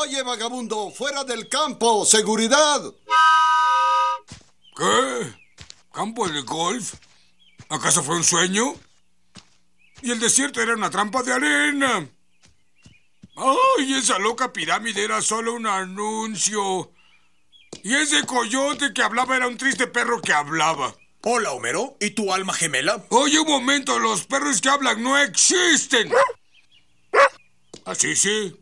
Oye, vagabundo, fuera del campo, seguridad. ¿Qué? ¿Campo de golf? ¿Acaso fue un sueño? Y el desierto era una trampa de arena. ¡Ay, esa loca pirámide era solo un anuncio! Y ese coyote que hablaba era un triste perro que hablaba. Hola, Homero. ¿Y tu alma gemela? Oye, un momento, los perros que hablan no existen. Así sí.